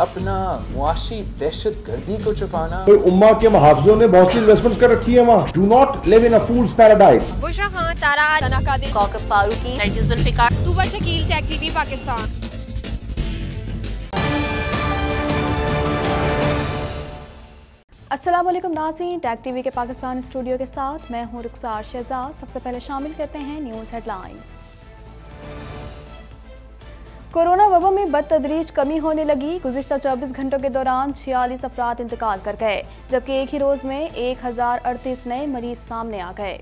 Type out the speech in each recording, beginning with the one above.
अपना मुआशी दहशत गर्दी को छुपाना तो उम्मा के मुहावजों ने बहुत सी इन्वेस्टमेंट कर रखी है वहाँ do not live in fool's paradise Bushra Khan Sara Farooqui tech TV Pakistan Aslam Nazeen tech TV के पाकिस्तान स्टूडियो के साथ मैं हूं रुखसार शहजाद सबसे पहले शामिल करते हैं न्यूज़ हेडलाइंस कोरोना वबा में बदतदरीज कमी होने लगी गुजशत 24 घंटों के दौरान छियालीस अफराद इंतकाल कर गए जबकि एक ही रोज में एक नए मरीज सामने आ गए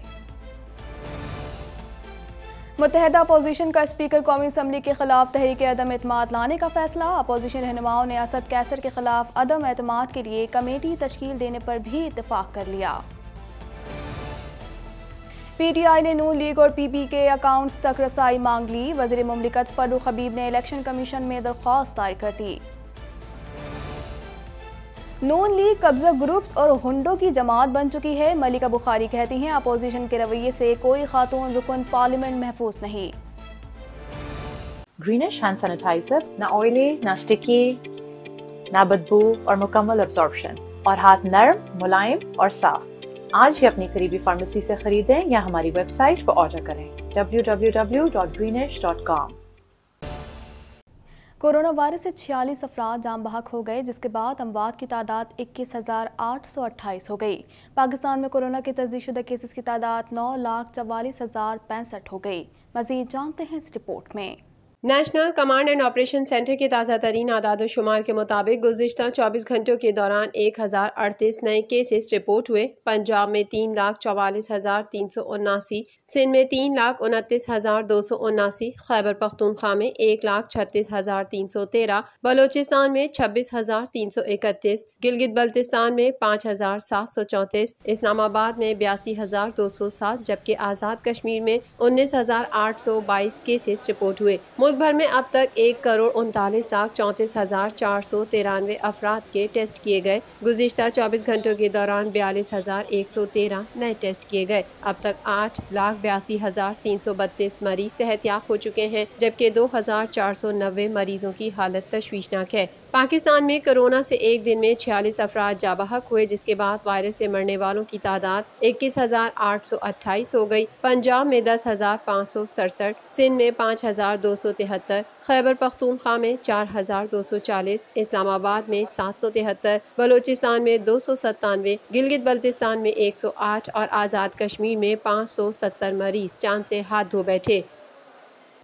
मुतहदा अपोजिशन का स्पीकर कौमी असम्बली के खिलाफ तहरीक अदम अतमाद लाने का फैसला अपोजिशन रहनुमाओं ने असद कैसर के खिलाफ अदम अतमाद के लिए कमेटी तश्ल देने पर भी इतफाक कर लिया पीटीआई ने नून लीग और पीपी के अकाउंट्स तक रसाई मांग ली वजीर ममलिकत फरूख हबीब ने इलेक्शन कमीशन में दरख्वास्त दायर कर दी नून लीग कब्जा ग्रुप्स और हुंडों की जमात बन चुकी है मलिका बुखारी कहती हैं अपोजिशन के रवैये से कोई खातून रुकन पार्लियामेंट महफूज नहीं ग्रीनिश हैंड सैनिटाइजर ना ऑयली ना स्टिकी ना बदबू और मुकम्मल और हाथ नरम मुलायम और साफ आज ही अपनी करीबी फार्मेसी से खरीदें या हमारी वेबसाइट पर ऑर्डर करें www.greenish.com कोरोना वायरस से छियालीस अफराद जाम बहक हो गए जिसके बाद अमवात की तादाद इक्कीस हज़ार आठ सौ अट्ठाईस हो गई पाकिस्तान में कोरोना के तजीशुदा केसेस की तादाद नौ लाख चवालीस हज़ार पैंसठ हो गई मजीद जानते हैं इस रिपोर्ट में national command and operation centre के ताज़ा तरीन आदाद शुमार के मुताबिक गुजशत चौबीस घंटों के दौरान एक हज़ार अड़तीस नए केसेस रिपोर्ट हुए पंजाब में तीन लाख चवालीस हज़ार तीन सौ उन्नासी सिंध में तीन लाख उनतीस हज़ार दो सौ उन्नासी खैबर पख्तूनख्वा में एक लाख छत्तीस हज़ार तीन सौ तेरह बलोचिस्तान में छब्बीस हज़ार तीन सौ इकतीस गिलगित बल्तिस्तान में पाँच हज़ार सात सौ चौंतीस इस्लामाबाद में बयासी हज़ार दो सौ सात जबकि आज़ाद कश्मीर में उन्नीस हज़ार आठ सौ बाईस केसेस रिपोर्ट हुए मुल्क भर में अब तक एक करोड़ उनतालीस लाख चौंतीस हज़ार चार सौ तिरानवे अफराद के टेस्ट किए गए गुजशत चौबीस घंटों के दौरान बयालीस हज़ार एक सौ तेरह नए टेस्ट किए गए अब तक आठ लाख बयासी हज़ार तीन सौ बत्तीस मरीज सेहतयाब हो चुके हैं जबकि दो हज़ार चार सौ नब्बे मरीजों की हालत तशवीशनाक है पाकिस्तान में कोरोना से एक दिन में छियालीस अफराद जाबहक हुए जिसके बाद वायरस से मरने वालों की तादाद इक्कीस हजार आठ सौ अट्ठाईस हो गई पंजाब में दस हजार पाँच सौ सड़सठ सिंध में पाँच हजार दो सौ तिहत्तर खैबर पख्तूनखा में चार हजार दो सौ चालीस इस्लामाबाद में सात सौ तिहत्तर बलोचिस्तान में दो सौ सत्तानवे गिलगित बल्तिस्तान में एक सौ आठ और आज़ाद कश्मीर में पाँच सौ सत्तर मरीज चांद से हाथ धो बैठे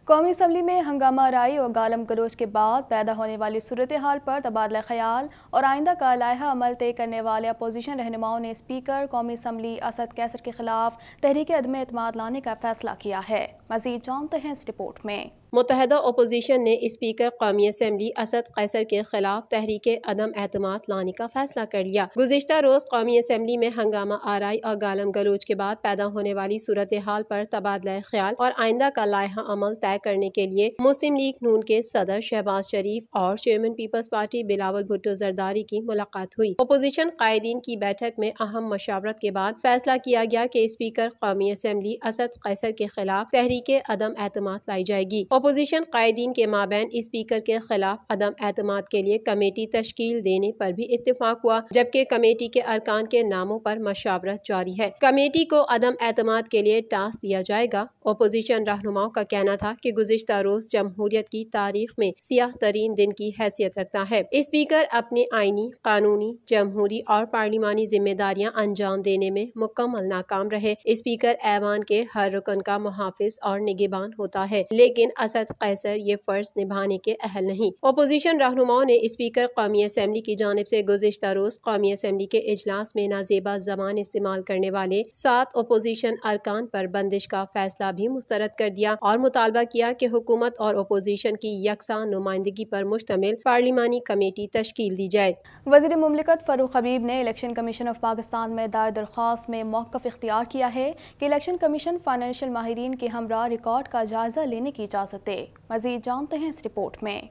कौमी असम्बली में हंगामा राई और गालम गलोच के बाद पैदा होने वाली सूरत हाल पर तबादला ख्याल और आइंदा का लाह अमल तय करने वाले अपोजिशन रहनुमाओं ने स्पीकर कौमी असम्बली असद कैसर के खिलाफ तहरीक अदम अतमाद लाने का फैसला किया है मजीद जानते हैं इस रिपोर्ट में मुतहदा अपोजीशन ने स्पीकर कौमी असम्बली असद कैसर के खिलाफ तहरीक अदम अहतमाद लाने का फैसला कर लिया गुजशत रोज कौमी असम्बली में हंगामा आरई और गालम गलोच के बाद पैदा होने वाली सूरत हाल पर तबादला ख्याल और आइंदा का लाहा अमल तय करने के लिए मुस्लिम लीग नून के सदर शहबाज शरीफ और chairman people's party Bilawal Bhutto Zardari की मुलाकात हुई अपोजिशन कायदीन की बैठक में अहम मशावरत के बाद फैसला किया गया की स्पीकर कौमी असम्बली असद कैसर के खिलाफ तहरीक अदम अहतमाद लाई जाएगी अपोजिशन कायदीन के माबेन स्पीकर के खिलाफ अदम एतम के लिए कमेटी तश्कील देने पर भी इतफाक हुआ जबकि कमेटी के अरकान के नामों पर मशावरत जारी है कमेटी को अदम एतम के लिए टास्क दिया जाएगा अपोजिशन रहनुमाओं का कहना था कि गुजशत रोज जमहूरियत की तारीख में सियाह तरीन दिन की हैसियत रखता है स्पीकर अपने आइनी कानूनी जमहूरी और पार्लिमानी जिम्मेदारियाँ अंजाम देने में मुकम्मल नाकाम रहे स्पीकर ऐवान के हर रुकन का मुहाफ़ और निगेबान होता है लेकिन असद कैसर ये फ़र्ज निभाने के अहल नहीं अपोजिशन रहनुमाओं ने स्पीकर कौमी असम्बली की जानब ऐसी गुजशत रोज़ कौमी असम्बली के अजलास में नाजेबा जबान इस्तेमाल करने वाले सात अपोजिशन अरकान पर बंदिश का फैसला भी मुस्तरद कर दिया और मुतालबा किया कि हुकूमत और अपोजिशन की यकसा नुमाइंदगी पर मुश्तमिल पार्लिमानी कमेटी तश्ल दी जाए वजी ममलिकत फरूख हबीब ने इलेक्शन कमीशन ऑफ पाकिस्तान में दायर दरख्वास्त में मौकफ इख्तियार किया है कि इलेक्शन कमीशन फाइनेंशियल माहरीन के हमरा रिकॉर्ड का जायजा लेने की इजाज़त इजाजतें मजीद जानते हैं इस रिपोर्ट में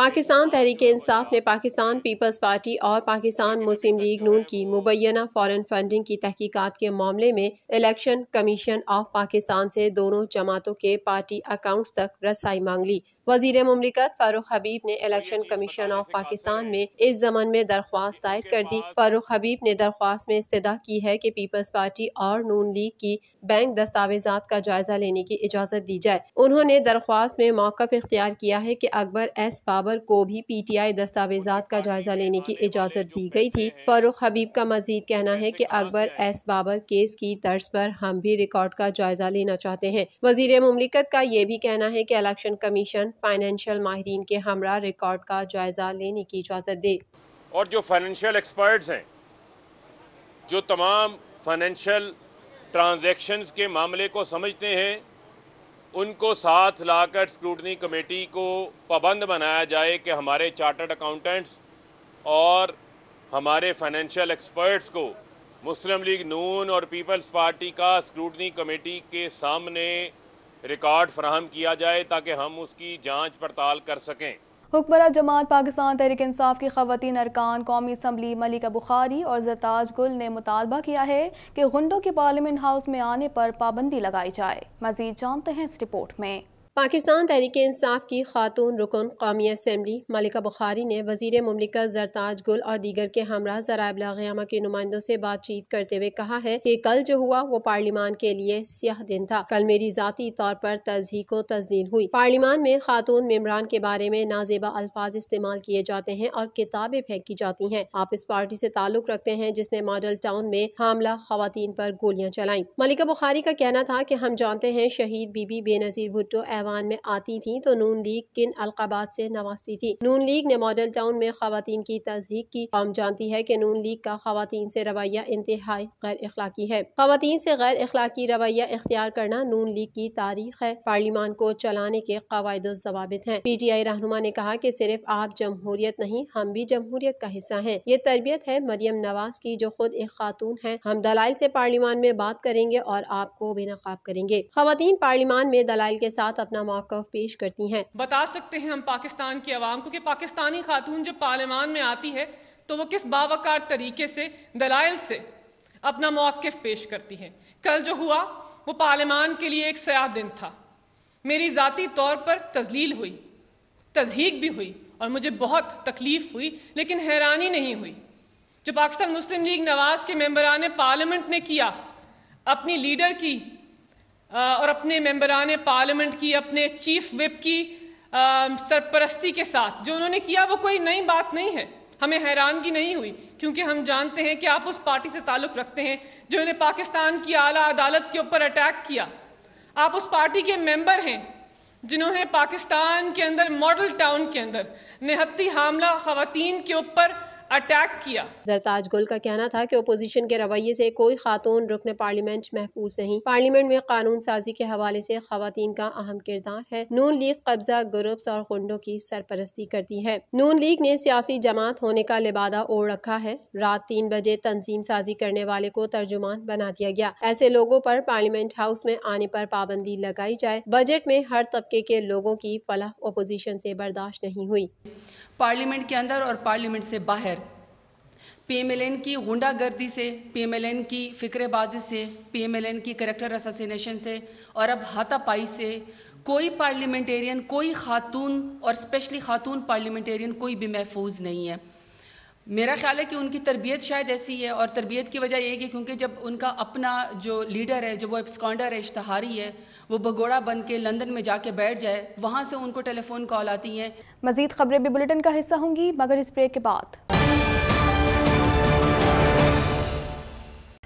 पाकिस्तान तहरीक इंसाफ ने पाकिस्तान पीपल्स पार्टी और पाकिस्तान मुस्लिम लीग नून की मुबैना फॉरेन फंडिंग की तहकीकात के मामले में इलेक्शन कमीशन ऑफ पाकिस्तान से दोनों जमातों के पार्टी अकाउंट्स तक रसाई मांग ली वजीर ममलिकत फारूक हबीब ने इलेक्शन कमीशन ऑफ पाकिस्तान में इस जमन में दरख्वास्त दायर कर दी फारूक हबीब ने दरख्वास्त में इस्तः की है की पीपल्स पार्टी और नून लीग की बैंक दस्तावेजात का जायजा लेने की इजाज़त दी जाए उन्होंने दरख्वास्त में मौकफ इख्तियार किया है कि अकबर एस बाबर को भी पी टी आई दस्तावेजा का जायजा लेने की इजाज़त दी गयी थी फारूक हबीब का मजीद कहना है की अकबर एस बाबर केस की तर्ज पर हम भी रिकॉर्ड का जायजा लेना चाहते हैं वजीर ममलिकत का ये भी कहना है की इलेक्शन कमीशन फाइनेंशियल माहरीन के हमरा रिकॉर्ड का जायजा लेने की इजाज़त दे और जो फाइनेंशियल एक्सपर्ट्स हैं जो तमाम फाइनेंशियल ट्रांजेक्शन के मामले को समझते हैं उनको साथ लाकर स्क्रूटनी कमेटी को पाबंद बनाया जाए कि हमारे चार्टर्ड अकाउंटेंट्स और हमारे फाइनेंशियल एक्सपर्ट्स को मुस्लिम लीग नून और पीपल्स पार्टी का स्क्रूटनी कमेटी के सामने रिकॉर्ड फ्राहम किया जाए ताकि हम उसकी जाँच पड़ताल कर सकें हुक्मर जमात पाकिस्तान तहरीक इंसाफ की खवतिन अरकान कौमी असम्बली मलिका बुखारी और जरताज गुल ने मुतालबा किया है कि गुंडों के पार्लियामेंट हाउस में आने पर पाबंदी लगाई जाए मजीद जानते हैं इस रिपोर्ट में पाकिस्तान तहरीक इंसाफ की खातून रुकन कौमी असम्बली मलिका बुखारी ने वजीर ममलिका जरताज गुल और दीगर के हमरा जराबलायामा के नुमाइंदों से बातचीत करते हुए कहा है कि कल जो हुआ वो पार्लियामान के लिए सियाह दिन था कल मेरी ज़ाती तौर पर तजहीक को तजलील हुई पार्लियामान में खातून मम्बरान के बारे में नाजेबा अल्फाज इस्तेमाल किए जाते हैं और किताबें फेंकी जाती हैं आप इस पार्टी से ताल्लुक रखते हैं जिसने मॉडल टाउन में हमला खातन पर गोलियां चलाई मलिका बुखारी का कहना था की हम जानते हैं शहीद बीबी बेनजीर भुट्टो एवं जबान में आती थी तो नून लीग किन अलकाबाद से नवाजती थी नून लीग ने मॉडल टाउन में खातन की तस्दीक की कौम जानती है की नून लीग का खातन से रवैया इंतहा गैर अखलाकी है खातन से गैर अखलाकी रवैया इख्तियार करना नून लीग की तारीख है पार्लिमान को चलाने के कवायद जवाबित है पी टी आई रहनुमा ने कहा की सिर्फ आप जमहूरियत नहीं हम भी जमहूरियत का हिस्सा है ये तरबियत है मरियम नवाज की जो खुद एक खातून है हम दलाल ऐसी पार्लिमान में बात करेंगे और आपको बेनकाब करेंगे खातन पार्लिमान में दलाल के साथ अपना अपना मौका पेश करती हैं बता सकते हैं हम पाकिस्तान की आवाम को कि पाकिस्तानी खातून जब पार्लियामान में आती है तो वो किस बावकार तरीके से दलाइल से अपना मौकफ पेश करती हैं कल जो हुआ वो पार्लियामान के लिए एक सयाह दिन था मेरी ज़ाती तौर पर तजलील हुई तजहीक भी हुई और मुझे बहुत तकलीफ हुई लेकिन हैरानी नहीं हुई जो पाकिस्तान मुस्लिम लीग नवाज के मेंबरान पार्लियामेंट ने किया अपनी लीडर की और अपने मम्बरान पार्लियामेंट की अपने चीफ विप की सरपरस्ती के साथ जो उन्होंने किया वो कोई नई बात नहीं है हमें हैरानगी नहीं हुई क्योंकि हम जानते हैं कि आप उस पार्टी से ताल्लुक़ रखते हैं जो ने पाकिस्तान की आला अदालत के ऊपर अटैक किया आप उस पार्टी के मेंबर हैं जिन्होंने पाकिस्तान के अंदर मॉडल टाउन के अंदर निहत्ती हमला खातन के ऊपर अटैक किया जरताज गुल का कहना था कि अपोजिशन के रवैये से कोई खातून रुकने पार्लियामेंट महफूज नहीं पार्लियामेंट में कानून साजी के हवाले से खातन का अहम किरदार है नून लीग कब्जा ग्रुप्स और गुंडों की सरपरस्ती करती है नून लीग ने सियासी जमात होने का लिबादा ओढ़ रखा है रात तीन बजे तंजीम साजी करने वाले को तर्जुमान बना दिया गया ऐसे लोगों पर पार्लियामेंट हाउस में आने पर पाबंदी लगाई जाए बजट में हर तबके के लोगों की फलाह अपोजिशन से बर्दाश्त नहीं हुई पार्लियामेंट के अंदर और पार्लियामेंट से बाहर पीएमएलएन की गुंडागर्दी से पीएमएलएन की फिक्रबाजी से पीएमएलएन की करेक्टर एसोसिएशन से और अब हाथापाई से कोई पार्लियामेंटेरियन कोई खातून और स्पेशली खातून पार्लियामेंटेरियन कोई भी महफूज नहीं है मेरा ख्याल है कि उनकी तरबियत शायद ऐसी है और तरबियत की वजह यह है क्योंकि जब उनका अपना जो लीडर है जो वो एब्सकॉन्डर है इश्तहारी है वो भगोड़ा बन के लंदन में जाके बैठ जाए वहाँ से उनको टेलीफोन कॉल आती हैं मजीद खबरें भी बुलेटिन का हिस्सा होंगी मगर इस ब्रेक के बाद